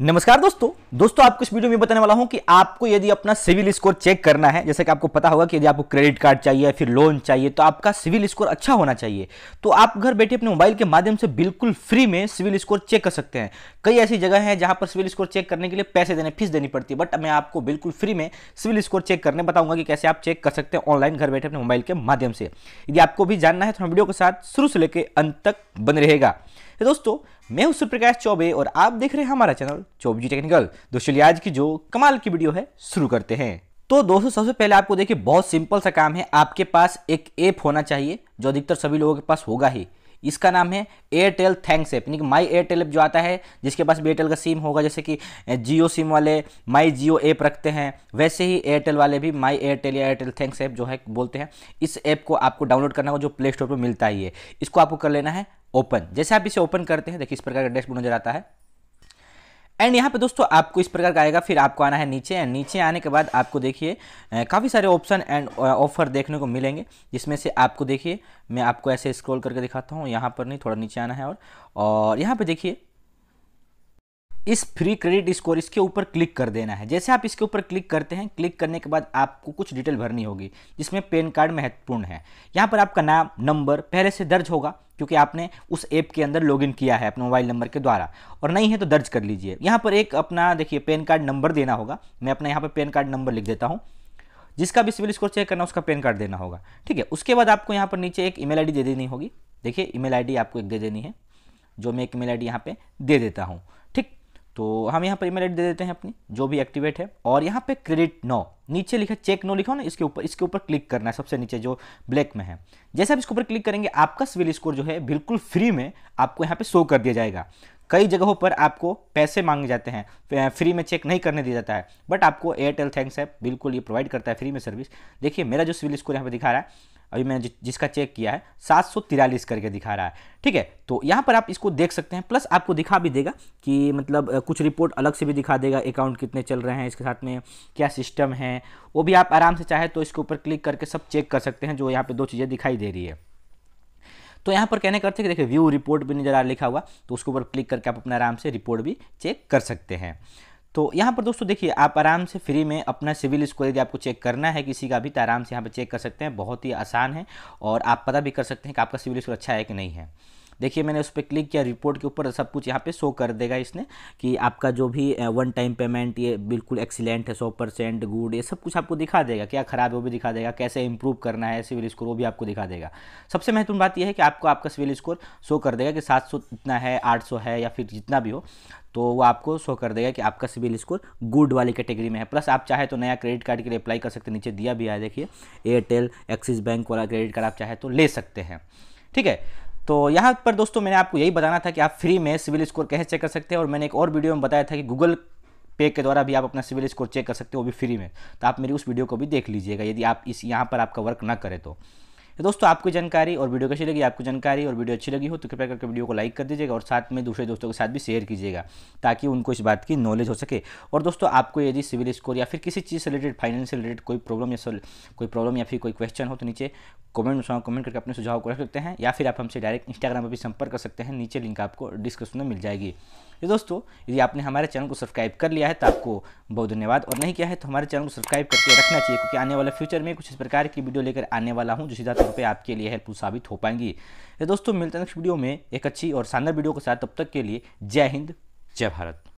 नमस्कार दोस्तों दोस्तों आपको इस वीडियो में बताने वाला हूं कि आपको यदि अपना सिविल स्कोर चेक करना है जैसे कि आपको पता होगा कि यदि आपको क्रेडिट कार्ड चाहिए फिर लोन चाहिए तो आपका सिविल स्कोर अच्छा होना चाहिए तो आप घर बैठे अपने मोबाइल के माध्यम से बिल्कुल फ्री में सिविल स्कोर चेक कर सकते हैं कई ऐसी जगह है जहां पर सिविल स्कोर चेक करने के लिए पैसे देने फीस देनी पड़ती है बट मैं आपको बिल्कुल फ्री में सिविल स्कोर चेक करने बताऊंगा कि कैसे आप चेक कर सकते हैं ऑनलाइन घर बैठे अपने मोबाइल के माध्यम से यदि आपको भी जानना है तो वीडियो के साथ शुरू से लेकर अंत तक बन रहेगा तो दोस्तों मैं हूं सूर्यप्रकाश चौबे और आप देख रहे हैं हमारा चैनल चौब जी टेक्निकल दोस्तों आज की जो कमाल की वीडियो है शुरू करते हैं तो दोस्तों सबसे पहले आपको देखिए बहुत सिंपल सा काम है आपके पास एक ऐप होना चाहिए जो अधिकतर सभी लोगों के पास होगा ही इसका नाम है एयरटेल थैंक्स ऐप यानी कि माई एयरटेल ऐप जो आता है जिसके पास भी एयरटेल का सिम होगा जैसे कि जियो सिम वाले माई जियो ऐप रखते हैं वैसे ही एयरटेल वाले भी माई एयरटेल या एयरटेल थैंक्स ऐप जो है बोलते हैं इस ऐप को आपको डाउनलोड करना होगा जो प्ले स्टोर पर मिलता ही है इसको आपको कर लेना है ओपन जैसे आप इसे ओपन करते हैं देखिए इस प्रकार का डैशबोर्ड नजर आता है एंड यहाँ पे दोस्तों आपको इस प्रकार का आएगा फिर आपको आना है नीचे एंड नीचे आने के बाद आपको देखिए काफ़ी सारे ऑप्शन एंड ऑफर देखने को मिलेंगे जिसमें से आपको देखिए मैं आपको ऐसे स्क्रॉल करके दिखाता हूँ यहाँ पर नहीं थोड़ा नीचे आना है और, और यहाँ पर देखिए इस फ्री क्रेडिट स्कोर इसके ऊपर क्लिक कर देना है जैसे आप इसके ऊपर क्लिक करते हैं क्लिक करने के बाद आपको कुछ डिटेल भरनी होगी जिसमें पेन कार्ड महत्वपूर्ण है यहाँ पर आपका नाम नंबर पहले से दर्ज होगा क्योंकि आपने उस ऐप के अंदर लॉगिन किया है अपने मोबाइल नंबर के द्वारा और नहीं है तो दर्ज कर लीजिए यहाँ पर एक अपना देखिए पेन कार्ड नंबर देना होगा मैं अपना यहाँ पर पेन कार्ड नंबर लिख देता हूँ जिसका भी सिविल स्कोर चेक करना उसका पेन कार्ड देना होगा ठीक है उसके बाद आपको यहाँ पर नीचे एक ईमेल आईडी दे देनी होगी देखिए ईमेल आईडी आपको एक दे देनी है जो मैं एक ईमेल आईडी यहाँ पे दे देता हूँ तो हम यहाँ पर ईमेल आई दे देते हैं अपनी जो भी एक्टिवेट है और यहाँ पे क्रेडिट नो नीचे लिखा चेक नो लिखा ना इसके ऊपर इसके ऊपर क्लिक करना है सबसे नीचे जो ब्लैक में है जैसे आप इसके ऊपर क्लिक करेंगे आपका सिविल स्कोर जो है बिल्कुल फ्री में आपको यहाँ पे शो कर दिया जाएगा कई जगहों पर आपको पैसे मांगे जाते हैं फ्री में चेक नहीं करने दिया जाता है बट आपको एयरटेल थैंक्स ऐप बिल्कुल ये प्रोवाइड करता है फ्री में सर्विस देखिए मेरा जो सिविल स्कोर यहाँ पर दिखा रहा है अभी मैंने जिसका चेक किया है सात सौ तिरालीस करके दिखा रहा है ठीक है तो यहाँ पर आप इसको देख सकते हैं प्लस आपको दिखा भी देगा कि मतलब कुछ रिपोर्ट अलग से भी दिखा देगा अकाउंट कितने चल रहे हैं इसके साथ में क्या सिस्टम है वो भी आप आराम से चाहे तो इसके ऊपर क्लिक करके सब चेक कर सकते हैं जो यहाँ पर दो चीज़ें दिखाई दे रही है तो यहाँ पर कहने करते हैं कि देखिए व्यू रिपोर्ट भी नज़र आ लिखा हुआ तो उसके ऊपर क्लिक करके आप अपना आराम से रिपोर्ट भी चेक कर सकते हैं तो यहाँ पर दोस्तों देखिए आप आराम से फ्री में अपना सिविल स्कोर यदि आपको चेक करना है किसी का भी तो आराम से यहाँ पर चेक कर सकते हैं बहुत ही आसान है और आप पता भी कर सकते हैं कि आपका सिविल स्कोर अच्छा है कि नहीं है देखिए मैंने उस पर क्लिक किया रिपोर्ट के ऊपर सब कुछ यहाँ पे शो कर देगा इसने कि आपका जो भी वन टाइम पेमेंट ये बिल्कुल एक्सीलेंट है सौ परसेंट गुड ये सब कुछ आपको दिखा देगा क्या ख़राब है वो भी दिखा देगा कैसे इंप्रूव करना है सिविल स्कोर वो भी आपको दिखा देगा सबसे महत्वपूर्ण बात यह है कि आपको आपका सिविल स्कोर शो कर देगा कि सात सौ इतना है आठ सौ है या फिर जितना भी हो तो वो आपको शो कर देगा कि आपका सिविल स्कोर गुड वाली कैटेगरी में है प्लस आप चाहे तो नया क्रेडिट कार्ड के लिए अप्लाई कर सकते हैं नीचे दिया भी है देखिए एयरटेल एक्सिस बैंक वाला क्रेडिट कार्ड आप चाहे तो ले सकते हैं ठीक है तो यहाँ पर दोस्तों मैंने आपको यही बताना था कि आप फ्री में सिविल स्कोर कैसे चेक कर सकते हैं और मैंने एक और वीडियो में बताया था कि गूगल पे के द्वारा भी आप अपना सिविल स्कोर चेक कर सकते हो वो भी फ्री में तो आप मेरी उस वीडियो को भी देख लीजिएगा यदि आप इस यहाँ पर आपका वर्क ना करें तो तो दोस्तों आपको जानकारी और वीडियो कैसी लगी आपको जानकारी और वीडियो अच्छी लगी हो तो कृपया करके वीडियो को लाइक कर दीजिएगा और साथ में दूसरे दोस्तों के साथ भी शेयर कीजिएगा ताकि उनको इस बात की नॉलेज हो सके और दोस्तों आपको यदि सिविल स्कोर या फिर किसी चीज़ से रिलेटेड फाइनेंस रिलेटेड कोई प्रॉब्लम या कोई प्रॉब्लम या फिर कोई क्वेश्चन हो तो नीचे कमेंट में कमेंट करके अपने सुझाव को रख सकते हैं या फिर आप हमसे डायरेक्ट इंस्टाग्राम पर भी संपर्क कर सकते हैं नीचे लिंक आपको डिस्क्रिप्शन में मिल जाएगी ये तो दोस्तों यदि आपने हमारे चैनल को सब्सक्राइब कर लिया है तो आपको बहुत धन्यवाद और नहीं किया है तो हमारे चैनल को सब्सक्राइब करके रखना चाहिए क्योंकि आने वाले फ्यूचर में कुछ इस प्रकार की वीडियो लेकर आने वाला हूँ जो सीधा रुपये आपके लिए हेल्पफुल साबित हो पाएंगी तो दोस्तों मिलते हैं नेक्स्ट वीडियो में एक अच्छी और शानदार वीडियो के साथ तब तक के लिए जय हिंद जय भारत